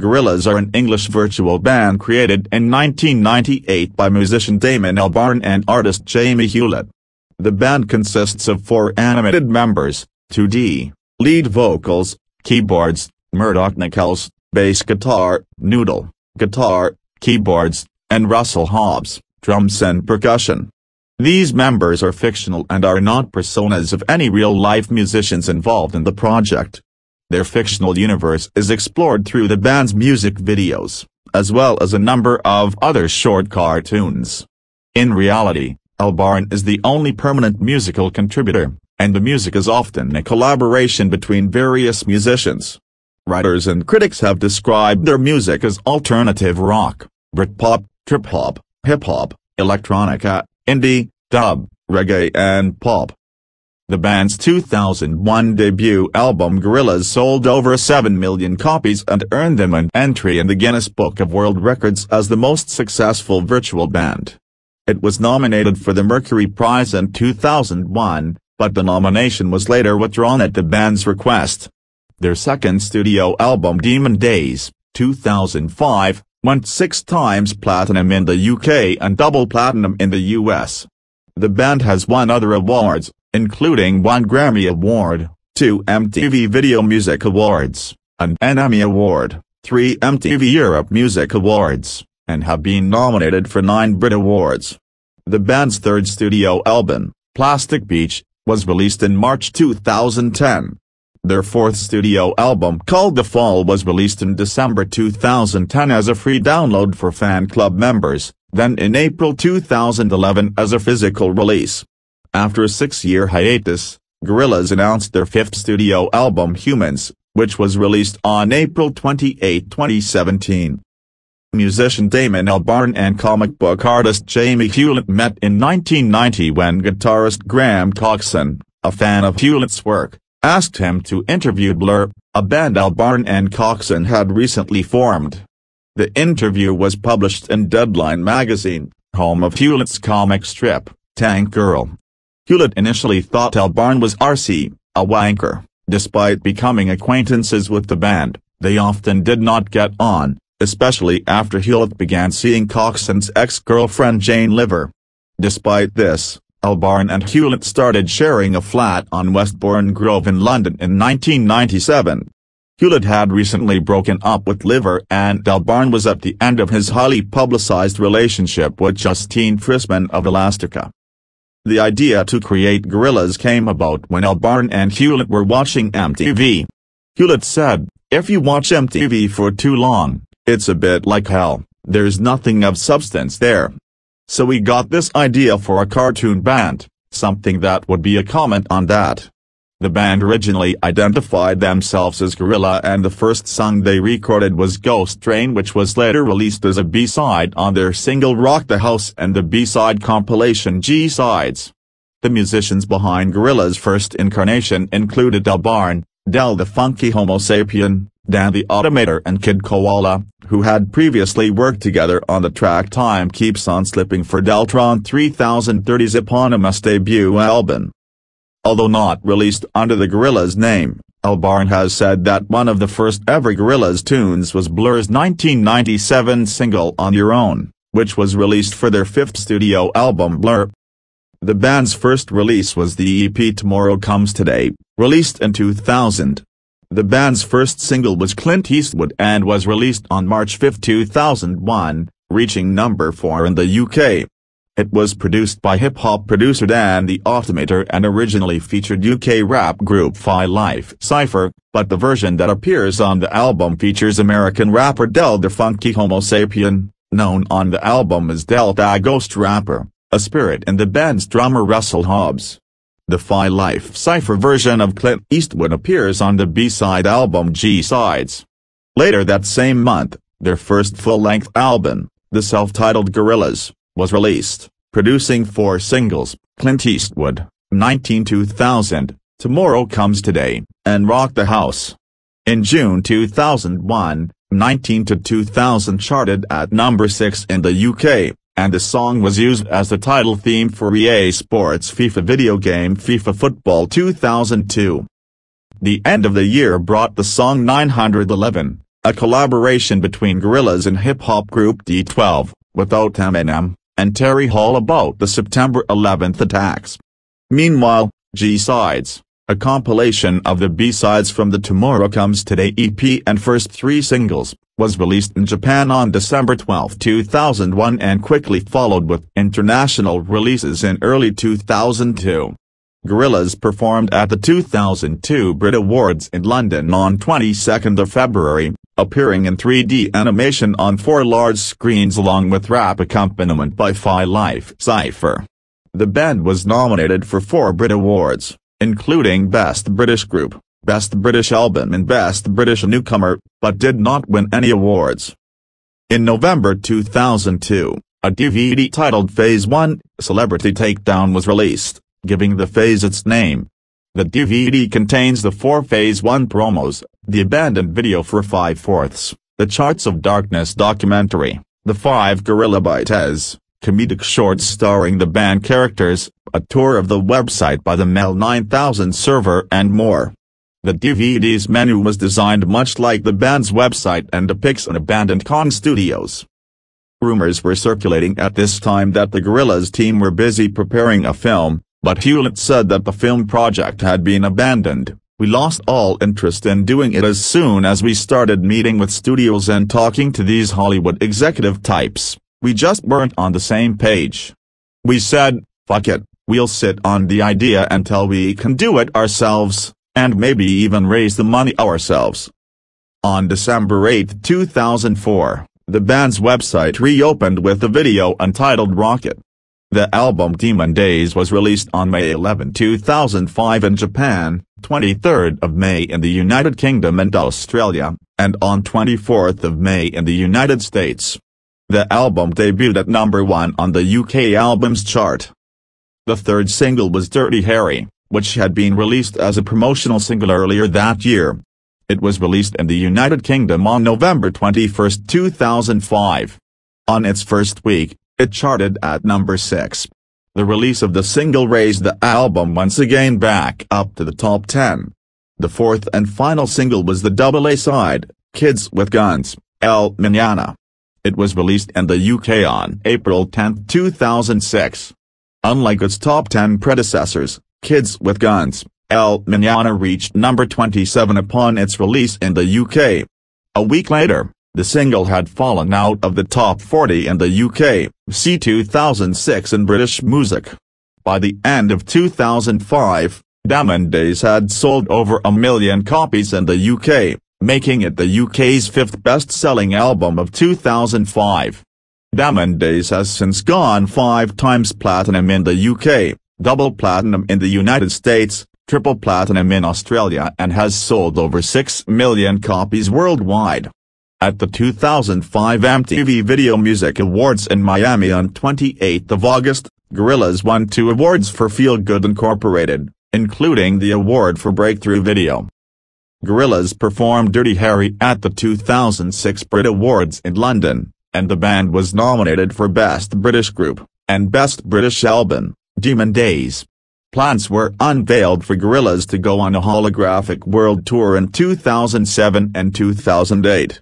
Gorillas are an English virtual band created in 1998 by musician Damon Albarn and artist Jamie Hewlett. The band consists of four animated members, 2D, lead vocals, keyboards, Murdoch Nichols, bass guitar, Noodle, guitar, keyboards, and Russell Hobbs, drums and percussion. These members are fictional and are not personas of any real-life musicians involved in the project. Their fictional universe is explored through the band's music videos, as well as a number of other short cartoons. In reality, Albarn is the only permanent musical contributor, and the music is often a collaboration between various musicians. Writers and critics have described their music as alternative rock, Britpop, trip-hop, hip-hop, electronica, indie, dub, reggae and pop. The band's 2001 debut album Gorillaz sold over 7 million copies and earned them an entry in the Guinness Book of World Records as the most successful virtual band. It was nominated for the Mercury Prize in 2001, but the nomination was later withdrawn at the band's request. Their second studio album Demon Days, 2005, went six times platinum in the UK and double platinum in the US. The band has won other awards, including one Grammy Award, two MTV Video Music Awards, an Emmy Award, three MTV Europe Music Awards, and have been nominated for nine Brit Awards. The band's third studio album, Plastic Beach, was released in March 2010. Their fourth studio album called The Fall was released in December 2010 as a free download for fan club members, then in April 2011 as a physical release. After a six-year hiatus, Gorillaz announced their fifth studio album Humans, which was released on April 28, 2017. Musician Damon Albarn and comic book artist Jamie Hewlett met in 1990 when guitarist Graham Coxon, a fan of Hewlett's work, asked him to interview Blur, a band Albarn and Coxon had recently formed. The interview was published in Deadline magazine, home of Hewlett's comic strip, Tank Girl. Hewlett initially thought Albarn was RC, a wanker. Despite becoming acquaintances with the band, they often did not get on, especially after Hewlett began seeing Coxon's ex-girlfriend Jane Liver. Despite this, Albarn and Hewlett started sharing a flat on Westbourne Grove in London in 1997. Hewlett had recently broken up with Liver and Albarn was at the end of his highly publicized relationship with Justine Frisman of Elastica. The idea to create gorillas came about when Albarn and Hewlett were watching MTV. Hewlett said, if you watch MTV for too long, it's a bit like hell, there's nothing of substance there. So we got this idea for a cartoon band, something that would be a comment on that. The band originally identified themselves as Gorilla and the first song they recorded was Ghost Train which was later released as a B-side on their single Rock the House and the B-side compilation G-Sides. The musicians behind Gorilla's first incarnation included Del Barn, Del the Funky Homo Sapien, Dan the Automator and Kid Koala, who had previously worked together on the track Time Keeps on Slipping for Deltron 3030's eponymous debut album. Although not released under the Gorillaz name, Albarn has said that one of the first ever Gorillaz tunes was Blur's 1997 single On Your Own, which was released for their fifth studio album Blur. The band's first release was the EP Tomorrow Comes Today, released in 2000. The band's first single was Clint Eastwood and was released on March 5, 2001, reaching number 4 in the UK. It was produced by hip-hop producer Dan the Automator and originally featured UK rap group Fi Life Cypher, but the version that appears on the album features American rapper Del the Funky Homo Sapien, known on the album as Delta Ghost Rapper, a spirit in the band's drummer Russell Hobbs. The Fi Life Cypher version of Clint Eastwood appears on the B-side album G-Sides. Later that same month, their first full-length album, the self-titled Gorillas, was released, producing four singles, Clint Eastwood, 19 2000, Tomorrow Comes Today, and Rock the House. In June 2001, 19 to 2000 charted at number 6 in the UK, and the song was used as the title theme for EA Sports FIFA video game FIFA Football 2002. The end of the year brought the song 911, a collaboration between Gorillaz and hip-hop group D12, without Eminem and Terry Hall about the September 11 attacks. Meanwhile, G-Sides, a compilation of the B-Sides from the Tomorrow Comes Today EP and first three singles, was released in Japan on December 12, 2001 and quickly followed with international releases in early 2002. Gorillaz performed at the 2002 Brit Awards in London on 22 February, appearing in 3D animation on four large screens along with rap accompaniment by Phi Life Cypher. The band was nominated for four Brit Awards, including Best British Group, Best British Album and Best British Newcomer, but did not win any awards. In November 2002, a DVD titled Phase 1, Celebrity Takedown was released, giving the phase its name. The DVD contains the four Phase 1 promos the Abandoned Video for Five Fourths, The Charts of Darkness documentary, The Five Gorilla Bites, comedic shorts starring the band characters, a tour of the website by the Mel 9000 server and more. The DVD's menu was designed much like the band's website and depicts an abandoned con studios. Rumors were circulating at this time that the Gorillas team were busy preparing a film, but Hewlett said that the film project had been abandoned. We lost all interest in doing it as soon as we started meeting with studios and talking to these Hollywood executive types, we just weren't on the same page. We said, fuck it, we'll sit on the idea until we can do it ourselves, and maybe even raise the money ourselves. On December 8, 2004, the band's website reopened with a video entitled Rocket. The album Demon Days was released on May 11, 2005 in Japan, 23rd of May in the United Kingdom and Australia, and on 24th of May in the United States. The album debuted at number 1 on the UK Albums Chart. The third single was Dirty Harry, which had been released as a promotional single earlier that year. It was released in the United Kingdom on November 21, 2005. On its first week, it charted at number 6. The release of the single raised the album once again back up to the top 10. The fourth and final single was the double A side, Kids with Guns, El Minana. It was released in the UK on April 10, 2006. Unlike its top 10 predecessors, Kids with Guns, El Minana reached number 27 upon its release in the UK. A week later, the single had fallen out of the top 40 in the UK, see 2006 in British music. By the end of 2005, Diamond Days had sold over a million copies in the UK, making it the UK's fifth best-selling album of 2005. Diamond Days has since gone five times platinum in the UK, double platinum in the United States, triple platinum in Australia and has sold over 6 million copies worldwide. At the 2005 MTV Video Music Awards in Miami on 28 August, Gorillaz won two awards for Feel Good Incorporated, including the award for Breakthrough Video. Gorillaz performed Dirty Harry at the 2006 Brit Awards in London, and the band was nominated for Best British Group, and Best British Album, Demon Days. Plans were unveiled for Gorillaz to go on a holographic world tour in 2007 and 2008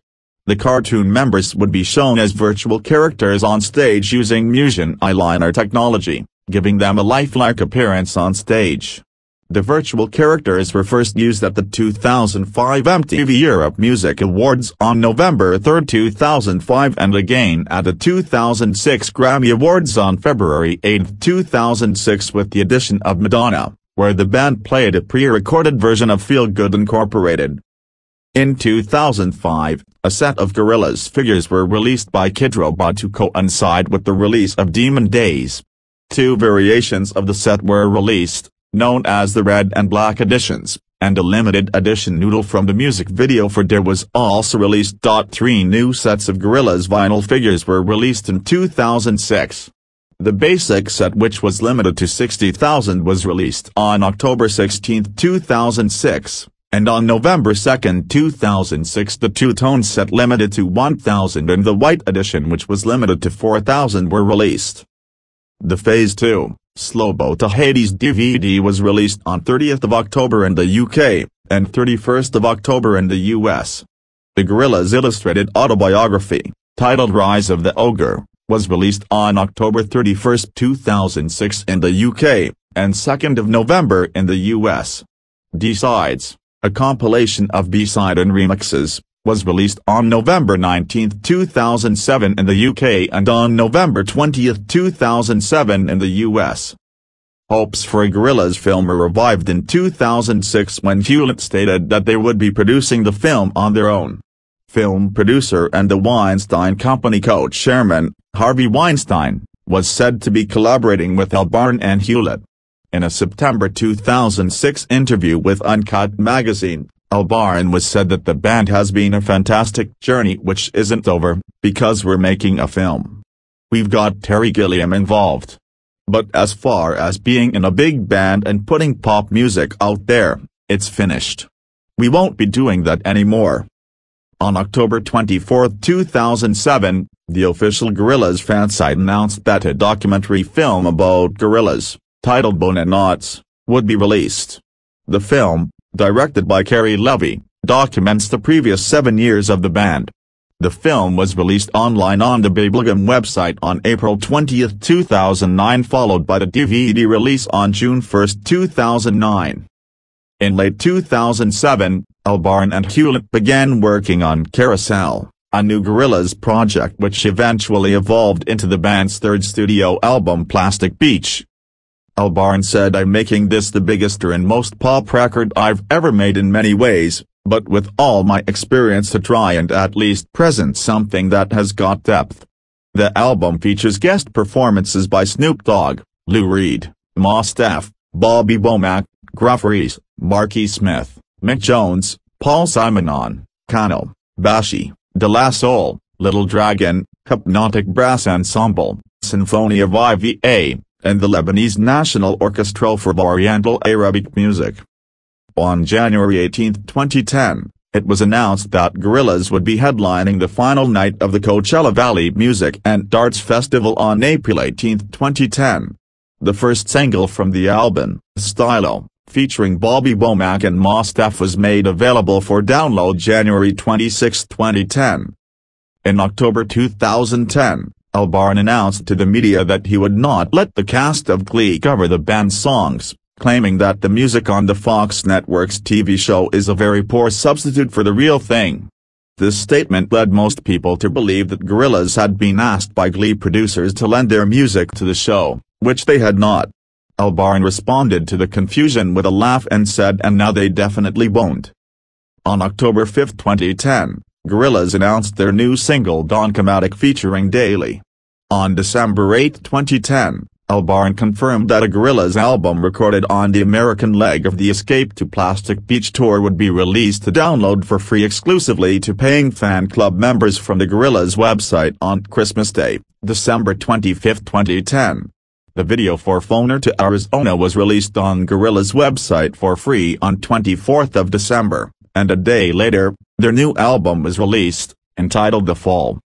the cartoon members would be shown as virtual characters on stage using Musion eyeliner technology, giving them a lifelike appearance on stage. The virtual characters were first used at the 2005 MTV Europe Music Awards on November 3, 2005 and again at the 2006 Grammy Awards on February 8, 2006 with the addition of Madonna, where the band played a pre-recorded version of Feel Good Incorporated. In 2005, a set of Gorilla's figures were released by Kid Robot to coincide with the release of Demon Days. Two variations of the set were released, known as the Red and Black Editions, and a limited edition noodle from the music video for Dare was also released. Three new sets of Gorilla's vinyl figures were released in 2006. The basic set which was limited to 60,000 was released on October 16, 2006 and on November 2, 2006 the two-tone set limited to 1,000 and the white edition which was limited to 4,000 were released. The Phase 2, Slobo to Hades DVD was released on 30th of October in the UK, and 31st of October in the US. The Gorilla's illustrated autobiography, titled Rise of the Ogre, was released on October 31, 2006 in the UK, and 2nd of November in the US. Decides a compilation of B-side and remixes, was released on November 19, 2007 in the UK and on November 20, 2007 in the US. Hopes for a Gorillaz film were revived in 2006 when Hewlett stated that they would be producing the film on their own. Film producer and the Weinstein Company co-chairman, Harvey Weinstein, was said to be collaborating with Albarn and Hewlett. In a September 2006 interview with Uncut magazine, Albarn was said that the band has been a fantastic journey which isn't over, because we're making a film. We've got Terry Gilliam involved. But as far as being in a big band and putting pop music out there, it's finished. We won't be doing that anymore. On October 24, 2007, the official Gorillaz fansite announced that a documentary film about Gorillaz, titled Knots, would be released. The film, directed by Carrie Levy, documents the previous seven years of the band. The film was released online on the Bubblegum website on April 20, 2009 followed by the DVD release on June 1, 2009. In late 2007, Albarn and Hewlett began working on Carousel, a new Gorillaz project which eventually evolved into the band's third studio album Plastic Beach. Barnes said I'm making this the biggest and most pop record I've ever made in many ways, but with all my experience to try and at least present something that has got depth. The album features guest performances by Snoop Dogg, Lou Reed, Moss Staff, Bobby Womack, Gruff Rees, Marky Smith, Mick Jones, Paul Simonon, Connell, Bashi, De La Soul, Little Dragon, Hypnotic Brass Ensemble, Sinfonia Viva, and the Lebanese National Orchestra for Oriental Arabic Music. On January 18, 2010, it was announced that Gorillaz would be headlining the final night of the Coachella Valley Music and Arts Festival on April 18, 2010. The first single from the album, Stylo, featuring Bobby Womack and Mostaf was made available for download January 26, 2010. In October 2010, Albarn announced to the media that he would not let the cast of Glee cover the band's songs, claiming that the music on the Fox network's TV show is a very poor substitute for the real thing. This statement led most people to believe that Gorillaz had been asked by Glee producers to lend their music to the show, which they had not. Albarn responded to the confusion with a laugh and said and now they definitely won't. On October 5, 2010, Gorillaz announced their new single Donkomatic featuring Daily. On December 8, 2010, Albarn confirmed that a Gorillaz album recorded on the American leg of the Escape to Plastic Beach tour would be released to download for free exclusively to paying fan club members from the Gorillaz website on Christmas Day, December 25, 2010. The video for Phoner to Arizona was released on Gorillaz website for free on 24th of December, and a day later, their new album was released, entitled The Fall.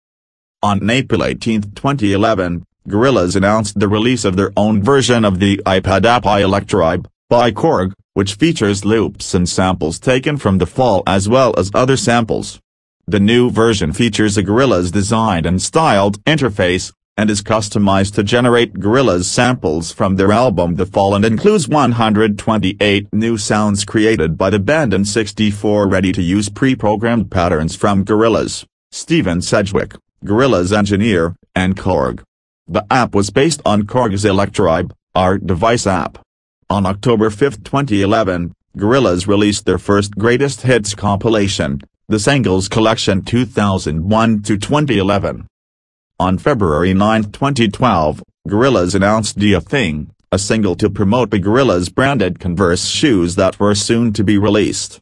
On April 18, 2011, Gorillaz announced the release of their own version of the iPad app iElectribe, by Korg, which features loops and samples taken from The Fall as well as other samples. The new version features a Gorillaz designed and styled interface, and is customized to generate Gorillaz samples from their album The Fall and includes 128 new sounds created by the band and 64 ready-to-use pre-programmed patterns from Gorillaz, Steven Sedgwick, Gorillaz engineer, and Korg. The app was based on Korg's Electribe, art device app. On October 5, 2011, Gorillaz released their first Greatest Hits compilation, The Singles Collection 2001-2011. On February 9, 2012, Gorillas announced Dia Thing, a single to promote the Gorillas branded Converse shoes that were soon to be released.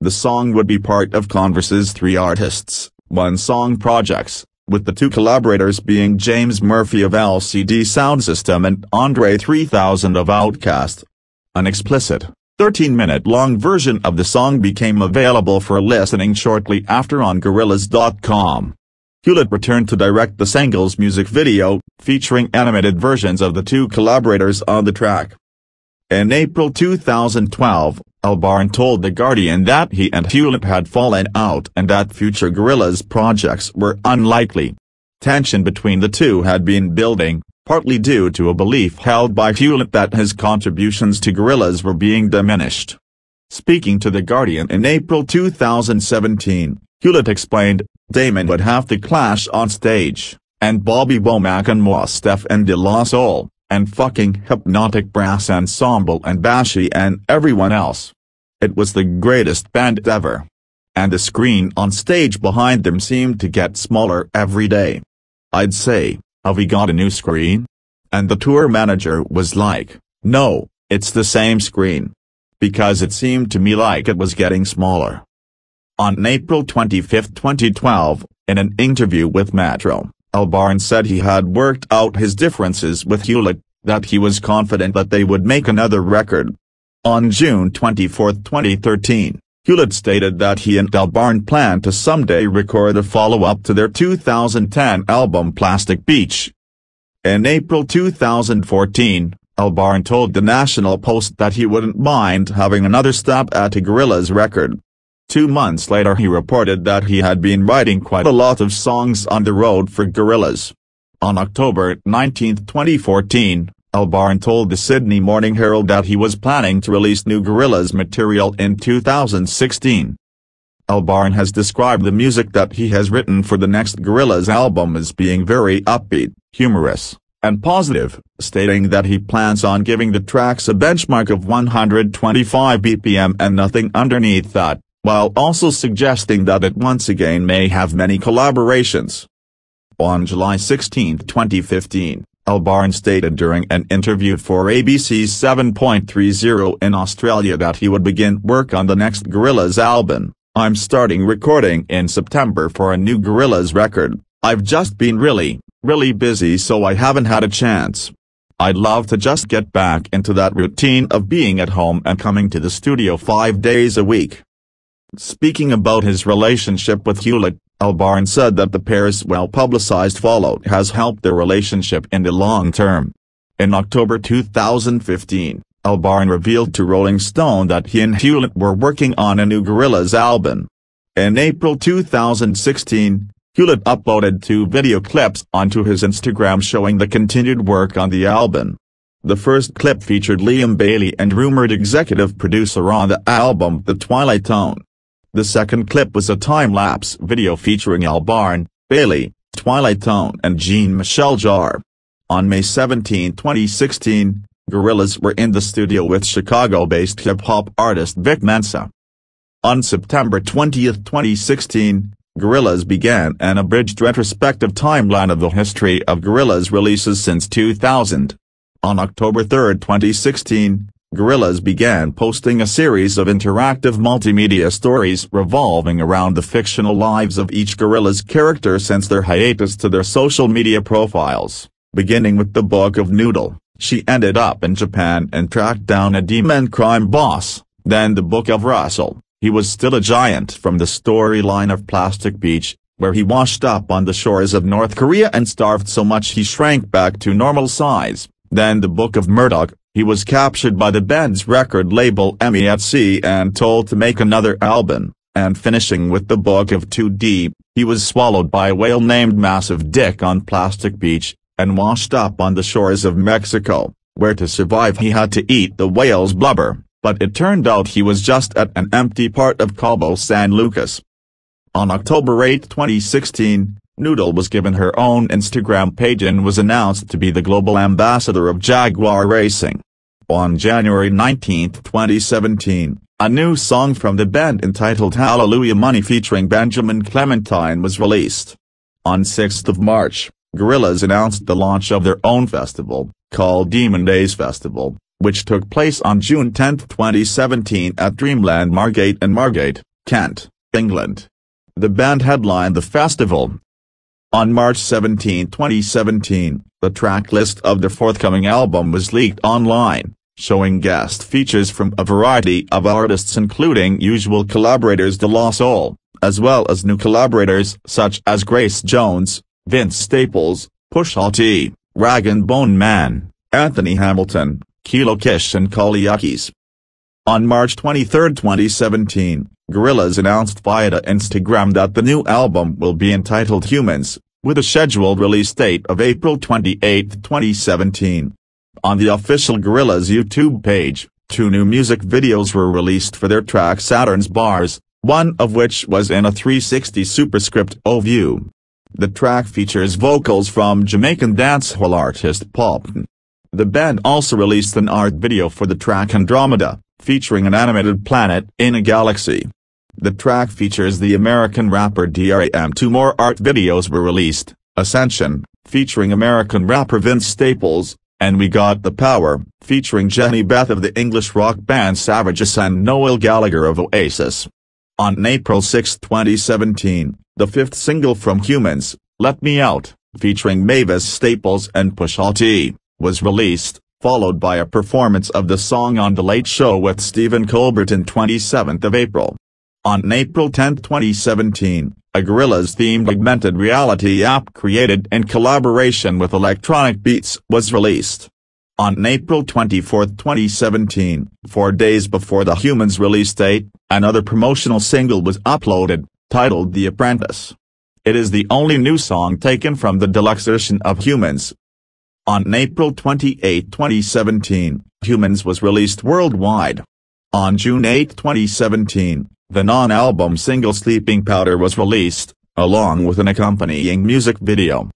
The song would be part of Converse's three artists, one song projects, with the two collaborators being James Murphy of LCD Sound System and Andre 3000 of Outkast. An explicit, 13-minute long version of the song became available for listening shortly after on Gorillas.com. Hewlett returned to direct the single's music video, featuring animated versions of the two collaborators on the track. In April 2012, Albarn told The Guardian that he and Hewlett had fallen out and that future Gorillaz projects were unlikely. Tension between the two had been building, partly due to a belief held by Hewlett that his contributions to Gorillaz were being diminished. Speaking to The Guardian in April 2017, Hewlett explained, Damon would have to clash on stage, and Bobby Womack and Mostef and De La Soul, and fucking Hypnotic Brass Ensemble and Bashy and everyone else. It was the greatest band ever. And the screen on stage behind them seemed to get smaller every day. I'd say, have we got a new screen? And the tour manager was like, no, it's the same screen. Because it seemed to me like it was getting smaller. On April 25, 2012, in an interview with Metro, Albarn said he had worked out his differences with Hewlett, that he was confident that they would make another record. On June 24, 2013, Hewlett stated that he and Albarn planned to someday record a follow-up to their 2010 album Plastic Beach. In April 2014, Albarn told the National Post that he wouldn't mind having another stab at a Gorillaz record. Two months later he reported that he had been writing quite a lot of songs on the road for Gorillaz. On October 19, 2014, Albarn told the Sydney Morning Herald that he was planning to release new Gorillaz material in 2016. Albarn has described the music that he has written for the next Gorillaz album as being very upbeat, humorous, and positive, stating that he plans on giving the tracks a benchmark of 125 bpm and nothing underneath that while also suggesting that it once again may have many collaborations. On July 16, 2015, L. Barnes stated during an interview for ABC's 7.30 in Australia that he would begin work on the next Gorillaz album. I'm starting recording in September for a new Gorillaz record. I've just been really, really busy so I haven't had a chance. I'd love to just get back into that routine of being at home and coming to the studio five days a week. Speaking about his relationship with Hewlett, Albarn said that the pair's well-publicized fallout has helped their relationship in the long term. In October 2015, Albarn revealed to Rolling Stone that he and Hewlett were working on a new Gorillaz album. In April 2016, Hewlett uploaded two video clips onto his Instagram showing the continued work on the album. The first clip featured Liam Bailey and rumored executive producer on the album The Twilight Zone. The second clip was a time-lapse video featuring Al Barn, Bailey, Twilight Tone and Jean-Michel Jarre. On May 17, 2016, Gorillaz were in the studio with Chicago-based hip-hop artist Vic Mensa. On September 20, 2016, Gorillaz began an abridged retrospective timeline of the history of Gorillaz releases since 2000. On October 3, 2016, Gorillas began posting a series of interactive multimedia stories revolving around the fictional lives of each gorilla's character since their hiatus to their social media profiles, beginning with the Book of Noodle. She ended up in Japan and tracked down a demon crime boss, then the Book of Russell. He was still a giant from the storyline of Plastic Beach, where he washed up on the shores of North Korea and starved so much he shrank back to normal size. Then the Book of Murdoch, he was captured by the band's record label MEFC and told to make another album, and finishing with the Book of Too Deep, he was swallowed by a whale named Massive Dick on Plastic Beach, and washed up on the shores of Mexico, where to survive he had to eat the whale's blubber, but it turned out he was just at an empty part of Cabo San Lucas. On October 8, 2016, Noodle was given her own Instagram page and was announced to be the global ambassador of Jaguar Racing. On January 19, 2017, a new song from the band entitled Hallelujah Money featuring Benjamin Clementine was released. On 6 March, Gorillaz announced the launch of their own festival, called Demon Days Festival, which took place on June 10, 2017 at Dreamland Margate in Margate, Kent, England. The band headlined the festival, on March 17, 2017, the track list of the forthcoming album was leaked online, showing guest features from a variety of artists including usual collaborators De La Soul, as well as new collaborators such as Grace Jones, Vince Staples, Pusha T, Rag and Bone Man, Anthony Hamilton, Kilo Kish and Kaliakis. On March 23, 2017, Gorillaz announced via Instagram that the new album will be entitled Humans, with a scheduled release date of April 28, 2017. On the official Gorillaz YouTube page, two new music videos were released for their track Saturn's Bars, one of which was in a 360 superscript O-View. The track features vocals from Jamaican dancehall artist Pop. The band also released an art video for the track Andromeda, featuring an animated planet in a galaxy. The track features the American rapper DRAM. Two more art videos were released, Ascension, featuring American rapper Vince Staples, and We Got the Power, featuring Jenny Beth of the English rock band Savages and Noel Gallagher of Oasis. On April 6, 2017, the fifth single from Humans, Let Me Out, featuring Mavis Staples and Pusha T, was released, followed by a performance of the song on The Late Show with Stephen Colbert on 27 April. On April 10, 2017, a Gorillaz-themed augmented reality app created in collaboration with Electronic Beats was released. On April 24, 2017, four days before the Humans release date, another promotional single was uploaded, titled The Apprentice. It is the only new song taken from the deluxe edition of Humans. On April 28, 2017, Humans was released worldwide. On June 8, 2017, the non-album single Sleeping Powder was released, along with an accompanying music video.